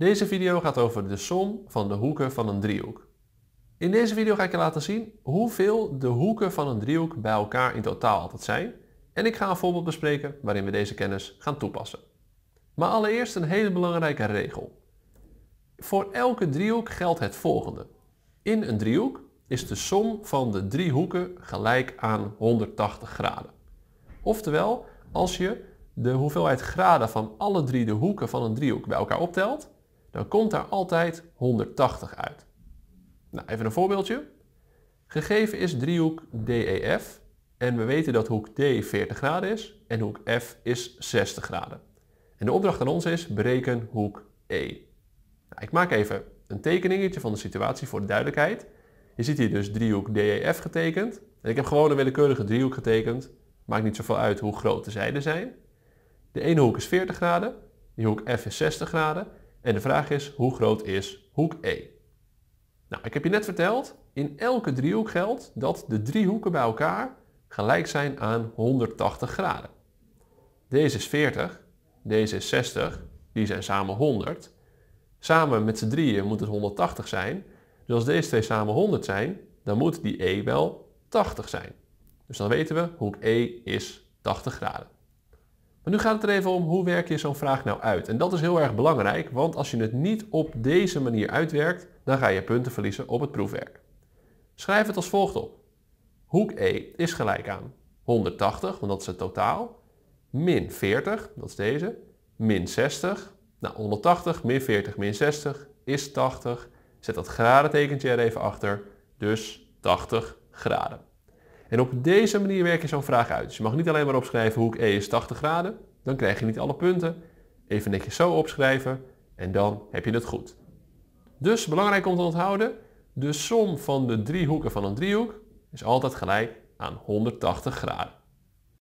Deze video gaat over de som van de hoeken van een driehoek. In deze video ga ik je laten zien hoeveel de hoeken van een driehoek bij elkaar in totaal altijd zijn. En ik ga een voorbeeld bespreken waarin we deze kennis gaan toepassen. Maar allereerst een hele belangrijke regel. Voor elke driehoek geldt het volgende. In een driehoek is de som van de drie hoeken gelijk aan 180 graden. Oftewel, als je de hoeveelheid graden van alle drie de hoeken van een driehoek bij elkaar optelt, dan komt daar altijd 180 uit. Nou, even een voorbeeldje. Gegeven is driehoek DEF en we weten dat hoek D 40 graden is en hoek F is 60 graden. En de opdracht aan ons is bereken hoek E. Nou, ik maak even een tekeningetje van de situatie voor de duidelijkheid. Je ziet hier dus driehoek DEF getekend. En ik heb gewoon een willekeurige driehoek getekend. Maakt niet zoveel uit hoe groot de zijden zijn. De ene hoek is 40 graden, die hoek F is 60 graden en de vraag is, hoe groot is hoek E? Nou, ik heb je net verteld, in elke driehoek geldt dat de drie hoeken bij elkaar gelijk zijn aan 180 graden. Deze is 40, deze is 60, die zijn samen 100. Samen met z'n drieën moet het 180 zijn. Dus als deze twee samen 100 zijn, dan moet die E wel 80 zijn. Dus dan weten we, hoek E is 80 graden nu gaat het er even om hoe werk je zo'n vraag nou uit. En dat is heel erg belangrijk, want als je het niet op deze manier uitwerkt, dan ga je punten verliezen op het proefwerk. Schrijf het als volgt op. Hoek E is gelijk aan 180, want dat is het totaal, min 40, dat is deze, min 60. Nou, 180, min 40, min 60 is 80. Zet dat gradentekentje er even achter, dus 80 graden. En op deze manier werk je zo'n vraag uit. Dus je mag niet alleen maar opschrijven hoek E is 80 graden. Dan krijg je niet alle punten. Even netjes zo opschrijven en dan heb je het goed. Dus belangrijk om te onthouden, de som van de drie hoeken van een driehoek is altijd gelijk aan 180 graden.